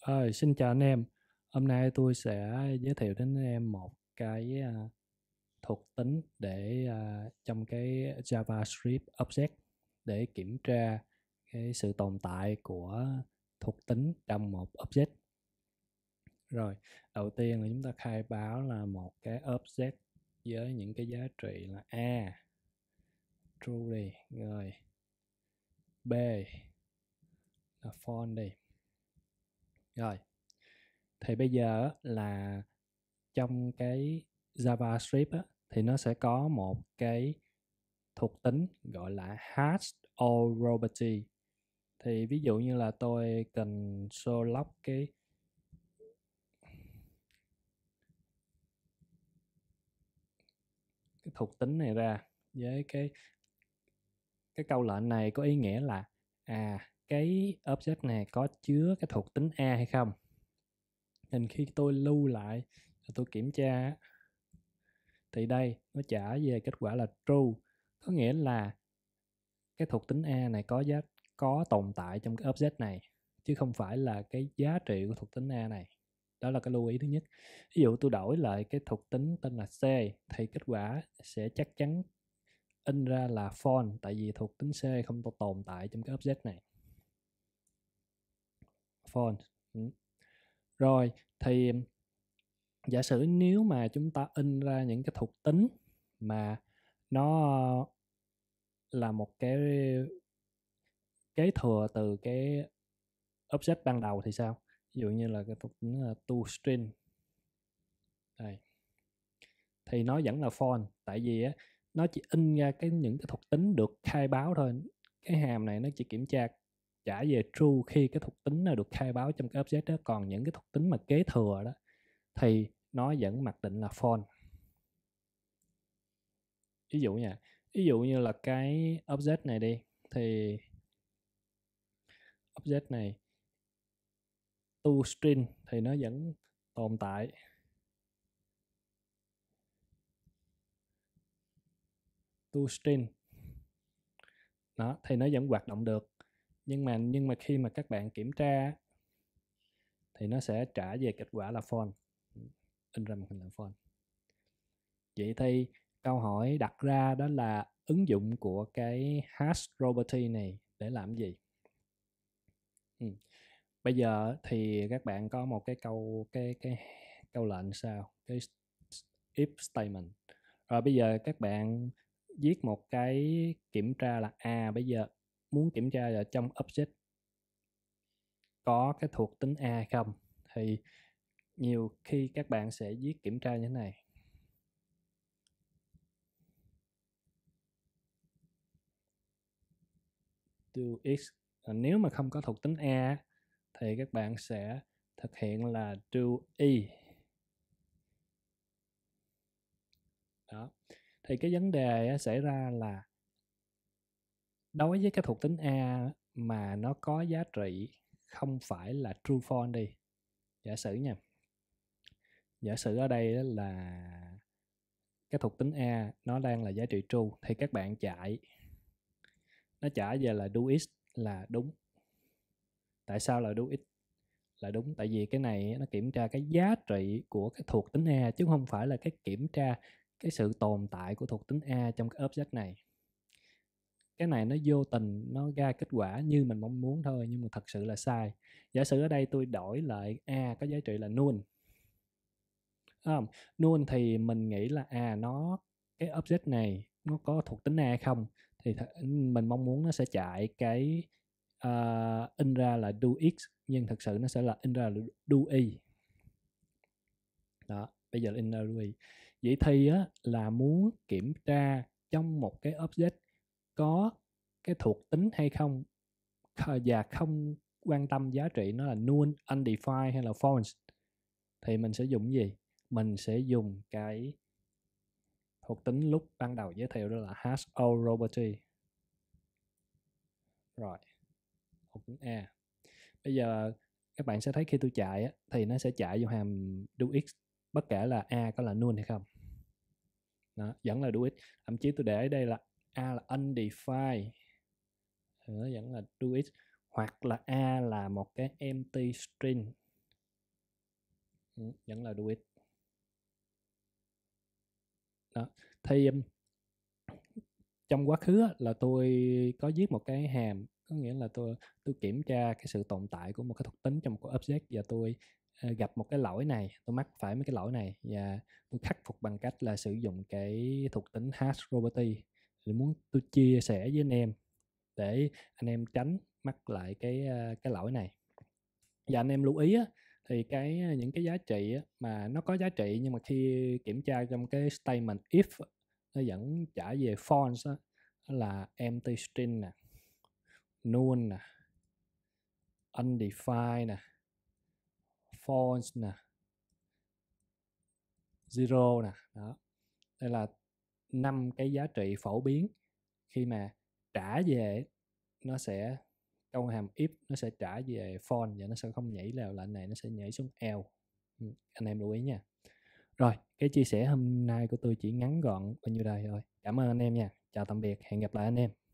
Ờ, xin chào anh em. Hôm nay tôi sẽ giới thiệu đến em một cái à, thuộc tính để à, trong cái JavaScript object để kiểm tra cái sự tồn tại của thuộc tính trong một object. Rồi, đầu tiên là chúng ta khai báo là một cái object với những cái giá trị là A, true đi, rồi B là false đi rồi. Thì bây giờ là trong cái JavaScript á, thì nó sẽ có một cái thuộc tính gọi là hash or property. Thì ví dụ như là tôi cần show lock cái cái thuộc tính này ra với cái cái câu lệnh này có ý nghĩa là à cái object này có chứa cái thuộc tính a hay không nên khi tôi lưu lại tôi kiểm tra thì đây nó trả về kết quả là true có nghĩa là cái thuộc tính a này có giá có tồn tại trong cái object này chứ không phải là cái giá trị của thuộc tính a này đó là cái lưu ý thứ nhất ví dụ tôi đổi lại cái thuộc tính tên là c thì kết quả sẽ chắc chắn in ra là font tại vì thuộc tính C không tồn tại trong cái object này font ừ. rồi thì giả sử nếu mà chúng ta in ra những cái thuộc tính mà nó là một cái kế thừa từ cái object ban đầu thì sao ví dụ như là cái thuộc tính là to string đây thì nó vẫn là font tại vì á, nó chỉ in ra cái những cái thuộc tính được khai báo thôi cái hàm này nó chỉ kiểm tra trả về true khi cái thuộc tính nó được khai báo trong cái object đó còn những cái thuộc tính mà kế thừa đó thì nó vẫn mặc định là phone ví dụ nha ví dụ như là cái object này đi thì object này to string thì nó vẫn tồn tại to string đó thì nó vẫn hoạt động được nhưng mà nhưng mà khi mà các bạn kiểm tra thì nó sẽ trả về kết quả là phone in ra một hình là phone vậy thì câu hỏi đặt ra đó là ứng dụng của cái hash property này để làm gì ừ. bây giờ thì các bạn có một cái câu cái cái câu lệnh sao cái if statement rồi bây giờ các bạn viết một cái kiểm tra là à bây giờ muốn kiểm tra là trong object có cái thuộc tính a không thì nhiều khi các bạn sẽ viết kiểm tra như thế này do x à, nếu mà không có thuộc tính a thì các bạn sẽ thực hiện là do y e. đó thì cái vấn đề xảy ra là đối với cái thuộc tính a mà nó có giá trị không phải là true for đi giả sử nha giả sử ở đây là cái thuộc tính a nó đang là giá trị true thì các bạn chạy nó trả về là do is là đúng tại sao là do is là đúng tại vì cái này nó kiểm tra cái giá trị của cái thuộc tính a chứ không phải là cái kiểm tra cái sự tồn tại của thuộc tính a trong cái object này cái này nó vô tình nó ra kết quả như mình mong muốn thôi nhưng mà thật sự là sai giả sử ở đây tôi đổi lại a có giá trị là null không à, null thì mình nghĩ là à nó cái object này nó có thuộc tính a không thì th- mình mong muốn nó sẽ chạy cái uh, in ra là do x nhưng thật sự nó sẽ là in ra là do y đó bây giờ là in ra do y vậy thì á, là muốn kiểm tra trong một cái object có cái thuộc tính hay không và không quan tâm giá trị nó là null undefined hay là false thì mình sẽ dùng gì mình sẽ dùng cái thuộc tính lúc ban đầu giới thiệu đó là hash all property rồi thuộc tính e bây giờ các bạn sẽ thấy khi tôi chạy á, thì nó sẽ chạy vô hàm do x bất kể là a có là null hay không đó, vẫn là đủ ích thậm chí tôi để ở đây là a là undefined đó, ừ, vẫn là do it hoặc là a là một cái empty string ừ, vẫn là do it đó thì trong quá khứ là tôi có viết một cái hàm có nghĩa là tôi tôi kiểm tra cái sự tồn tại của một cái thuộc tính trong một cái object và tôi ờ, gặp một cái lỗi này tôi mắc phải mấy cái lỗi này và tôi khắc phục bằng cách là sử dụng cái thuộc tính hash property thì muốn tôi chia sẻ với anh em để anh em tránh mắc lại cái ờ, cái lỗi này và anh em lưu ý á, thì cái ờ, những cái giá trị á, mà nó có giá trị nhưng mà khi kiểm tra trong cái statement if nó vẫn trả về false á, là empty string nè null nè undefined nè false nè zero nè đó đây là năm cái giá trị phổ biến khi mà trả về nó sẽ trong hàm if nó sẽ trả về phone và nó sẽ không nhảy vào lệnh này nó sẽ nhảy xuống L ừ, anh em lưu ý nha rồi cái chia sẻ hôm nay của tôi chỉ ngắn gọn bao nhiêu đây thôi cảm ơn anh em nha chào tạm biệt hẹn gặp lại anh em